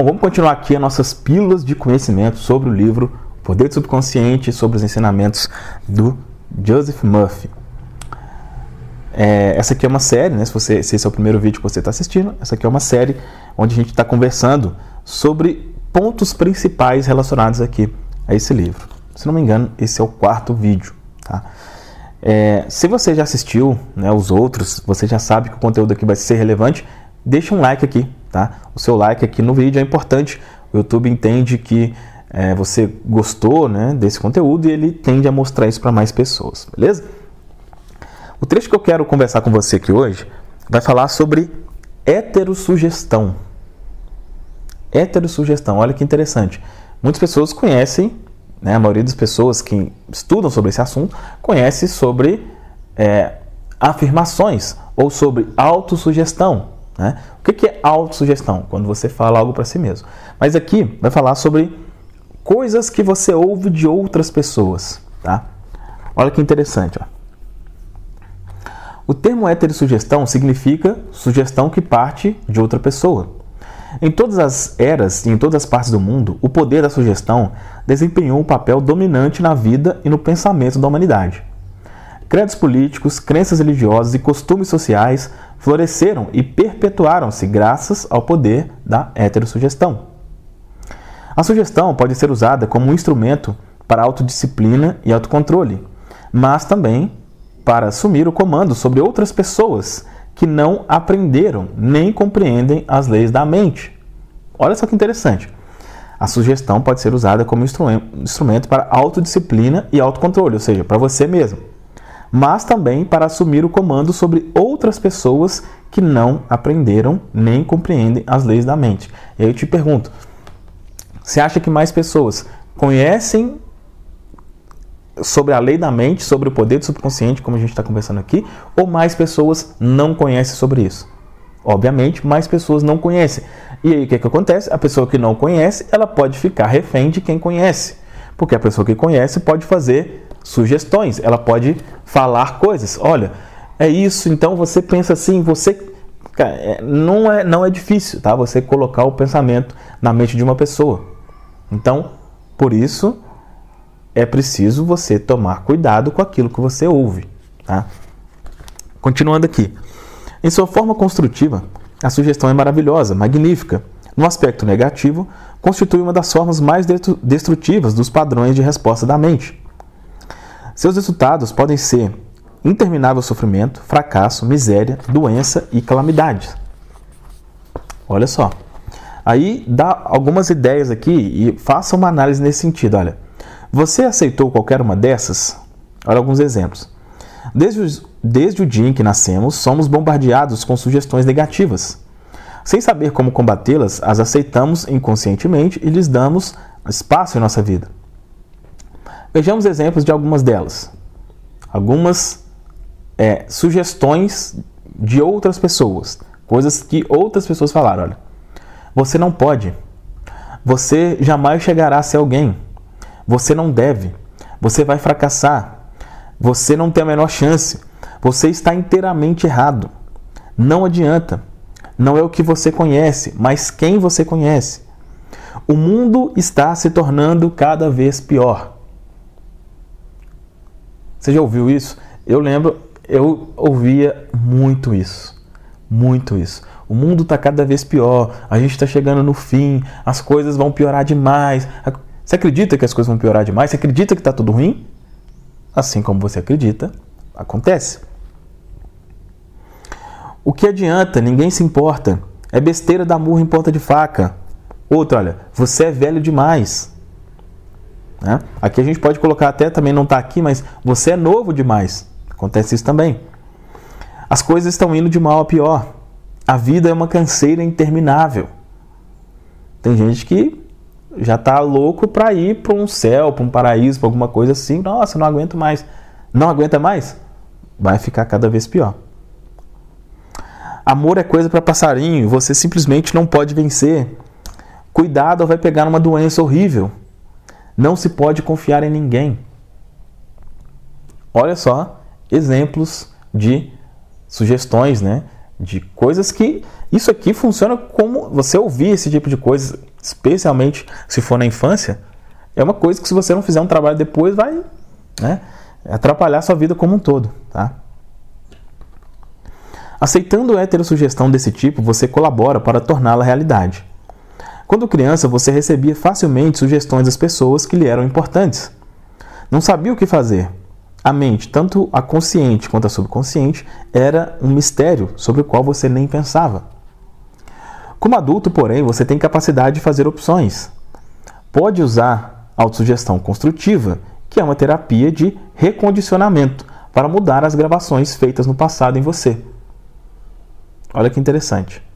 Bom, vamos continuar aqui as nossas pílulas de conhecimento sobre o livro Poder do Subconsciente, sobre os ensinamentos do Joseph Murphy. É, essa aqui é uma série, né? Se, você, se esse é o primeiro vídeo que você está assistindo, essa aqui é uma série onde a gente está conversando sobre pontos principais relacionados aqui a esse livro. Se não me engano, esse é o quarto vídeo. Tá? É, se você já assistiu né, os outros, você já sabe que o conteúdo aqui vai ser relevante, deixa um like aqui tá? O seu like aqui no vídeo é importante. O YouTube entende que é, você gostou né, desse conteúdo e ele tende a mostrar isso para mais pessoas, beleza? O trecho que eu quero conversar com você aqui hoje vai falar sobre heterossugestão. Heterossugestão, olha que interessante. Muitas pessoas conhecem, né, a maioria das pessoas que estudam sobre esse assunto, conhece sobre é, afirmações ou sobre autossugestão. Né? O que é autossugestão? Quando você fala algo para si mesmo. Mas aqui vai falar sobre coisas que você ouve de outras pessoas. Tá? Olha que interessante. Ó. O termo heterossugestão significa sugestão que parte de outra pessoa. Em todas as eras e em todas as partes do mundo, o poder da sugestão desempenhou um papel dominante na vida e no pensamento da humanidade credos políticos, crenças religiosas e costumes sociais floresceram e perpetuaram-se graças ao poder da heterossugestão. A sugestão pode ser usada como um instrumento para autodisciplina e autocontrole, mas também para assumir o comando sobre outras pessoas que não aprenderam nem compreendem as leis da mente. Olha só que interessante. A sugestão pode ser usada como instrumento para autodisciplina e autocontrole, ou seja, para você mesmo mas também para assumir o comando sobre outras pessoas que não aprenderam nem compreendem as leis da mente. E aí eu te pergunto: você acha que mais pessoas conhecem sobre a lei da mente, sobre o poder do subconsciente, como a gente está conversando aqui, ou mais pessoas não conhecem sobre isso? Obviamente, mais pessoas não conhecem. E aí o que, é que acontece? A pessoa que não conhece, ela pode ficar refém de quem conhece. Porque a pessoa que conhece pode fazer sugestões, ela pode falar coisas. Olha, é isso, então você pensa assim, você é, não é não é difícil, tá? Você colocar o pensamento na mente de uma pessoa. Então, por isso é preciso você tomar cuidado com aquilo que você ouve, tá? Continuando aqui. Em sua forma construtiva, a sugestão é maravilhosa, magnífica. No aspecto negativo, constitui uma das formas mais destrutivas dos padrões de resposta da mente. Seus resultados podem ser interminável sofrimento, fracasso, miséria, doença e calamidade. Olha só. Aí dá algumas ideias aqui e faça uma análise nesse sentido. Olha, você aceitou qualquer uma dessas? Olha alguns exemplos. Desde, os, desde o dia em que nascemos, somos bombardeados com sugestões negativas. Sem saber como combatê-las, as aceitamos inconscientemente e lhes damos espaço em nossa vida. Vejamos exemplos de algumas delas. Algumas é, sugestões de outras pessoas, coisas que outras pessoas falaram. Olha, você não pode, você jamais chegará a ser alguém, você não deve, você vai fracassar, você não tem a menor chance, você está inteiramente errado, não adianta, não é o que você conhece, mas quem você conhece. O mundo está se tornando cada vez pior. Você já ouviu isso? Eu lembro, eu ouvia muito isso. Muito isso. O mundo está cada vez pior, a gente está chegando no fim, as coisas vão piorar demais. Você acredita que as coisas vão piorar demais? Você acredita que está tudo ruim? Assim como você acredita, acontece. O que adianta? Ninguém se importa. É besteira da murra em ponta de faca. Outro, olha, você é velho demais. Né? Aqui a gente pode colocar até, também não está aqui, mas você é novo demais. Acontece isso também. As coisas estão indo de mal a pior. A vida é uma canseira interminável. Tem gente que já está louco para ir para um céu, para um paraíso, para alguma coisa assim. Nossa, não aguento mais. Não aguenta mais? Vai ficar cada vez pior. Amor é coisa para passarinho, você simplesmente não pode vencer. Cuidado, vai pegar uma doença horrível. Não se pode confiar em ninguém. Olha só exemplos de sugestões, né? De coisas que isso aqui funciona como você ouvir esse tipo de coisa, especialmente se for na infância, é uma coisa que se você não fizer um trabalho depois vai, né, atrapalhar sua vida como um todo, tá? Aceitando sugestão desse tipo, você colabora para torná-la realidade. Quando criança, você recebia facilmente sugestões das pessoas que lhe eram importantes. Não sabia o que fazer. A mente, tanto a consciente quanto a subconsciente, era um mistério sobre o qual você nem pensava. Como adulto, porém, você tem capacidade de fazer opções. Pode usar autossugestão construtiva, que é uma terapia de recondicionamento para mudar as gravações feitas no passado em você. Olha que interessante.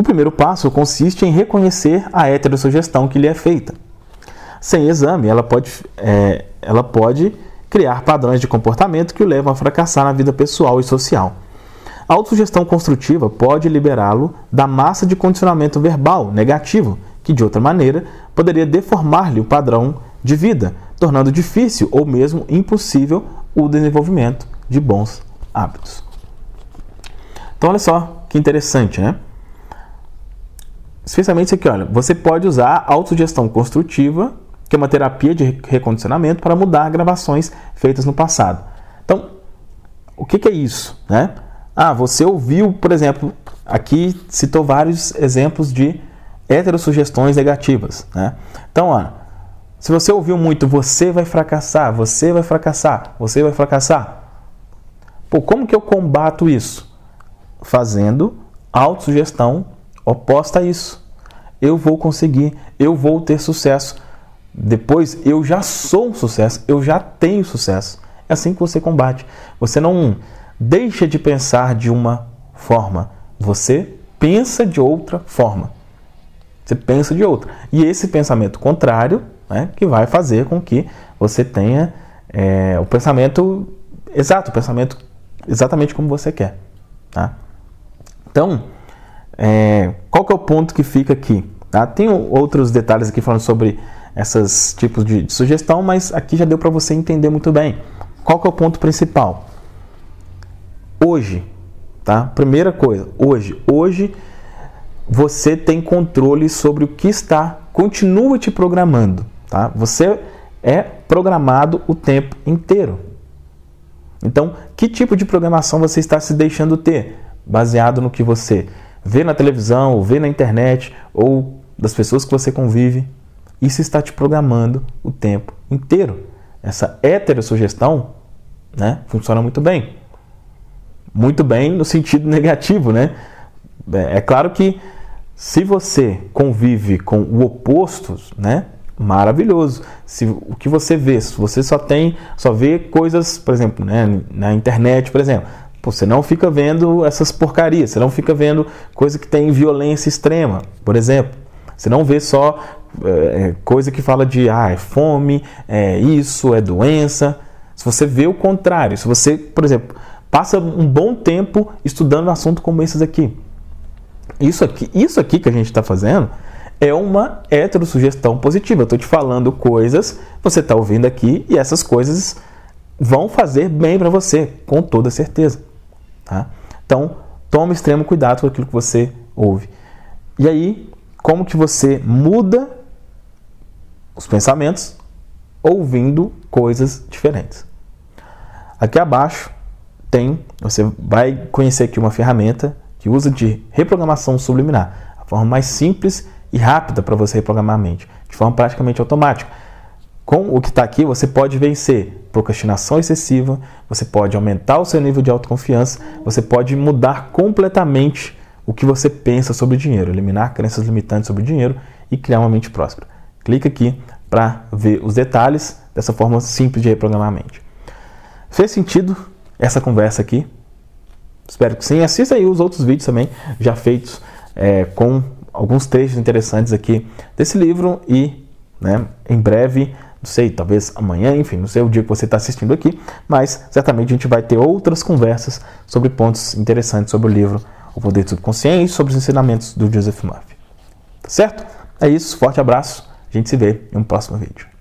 O primeiro passo consiste em reconhecer a heterossugestão que lhe é feita. Sem exame, ela pode, é, ela pode criar padrões de comportamento que o levam a fracassar na vida pessoal e social. A autossugestão construtiva pode liberá-lo da massa de condicionamento verbal negativo, que de outra maneira poderia deformar-lhe o padrão de vida, tornando difícil ou mesmo impossível o desenvolvimento de bons hábitos. Então, olha só que interessante, né? especialmente isso aqui, olha, você pode usar autogestão construtiva, que é uma terapia de recondicionamento para mudar gravações feitas no passado. Então, o que, que é isso, né? Ah, você ouviu, por exemplo, aqui citou vários exemplos de heterossugestões negativas, né? Então, olha, se você ouviu muito, você vai fracassar, você vai fracassar, você vai fracassar. Pô, como que eu combato isso? Fazendo autossugestão oposta a isso eu vou conseguir, eu vou ter sucesso. Depois, eu já sou um sucesso, eu já tenho sucesso. É assim que você combate. Você não deixa de pensar de uma forma, você pensa de outra forma. Você pensa de outra. E esse pensamento contrário né, que vai fazer com que você tenha é, o pensamento exato, o pensamento exatamente como você quer. Tá? Então, é, qual que é o ponto que fica aqui? Tá? Tem outros detalhes aqui falando sobre esses tipos de, de sugestão, mas aqui já deu para você entender muito bem. Qual que é o ponto principal? Hoje, tá? Primeira coisa, hoje, hoje você tem controle sobre o que está, continua te programando, tá? Você é programado o tempo inteiro. Então, que tipo de programação você está se deixando ter, baseado no que você vê na televisão, ou vê na internet, ou das pessoas que você convive, isso está te programando o tempo inteiro. Essa heterossugestão né, funciona muito bem. Muito bem no sentido negativo, né? É, é claro que se você convive com o oposto, né? Maravilhoso. Se o que você vê, se você só tem, só vê coisas, por exemplo, né, na internet, por exemplo, Pô, você não fica vendo essas porcarias, você não fica vendo coisa que tem violência extrema, por exemplo. Você não vê só é, coisa que fala de ah, é fome, é isso, é doença. Se você vê o contrário, se você, por exemplo, passa um bom tempo estudando assunto como esses aqui. Isso aqui, isso aqui que a gente está fazendo é uma heterossugestão positiva. Eu estou te falando coisas, você está ouvindo aqui e essas coisas vão fazer bem para você, com toda certeza. Tá? Então, tome extremo cuidado com aquilo que você ouve. E aí, como que você muda os pensamentos ouvindo coisas diferentes? Aqui abaixo tem, você vai conhecer aqui uma ferramenta que usa de reprogramação subliminar, a forma mais simples e rápida para você reprogramar a mente, de forma praticamente automática. Com o que está aqui, você pode vencer procrastinação excessiva, você pode aumentar o seu nível de autoconfiança, você pode mudar completamente o que você pensa sobre dinheiro, eliminar crenças limitantes sobre dinheiro e criar uma mente próspera. Clica aqui para ver os detalhes dessa forma simples de reprogramar a mente. Fez sentido essa conversa aqui? Espero que sim. Assista aí os outros vídeos também já feitos é, com alguns trechos interessantes aqui desse livro e né, em breve não sei, talvez amanhã, enfim, não sei o dia que você está assistindo aqui, mas certamente a gente vai ter outras conversas sobre pontos interessantes sobre o livro O Poder do Subconsciente e sobre os ensinamentos do Joseph Murphy. Tá certo? É isso, forte abraço, a gente se vê em um próximo vídeo.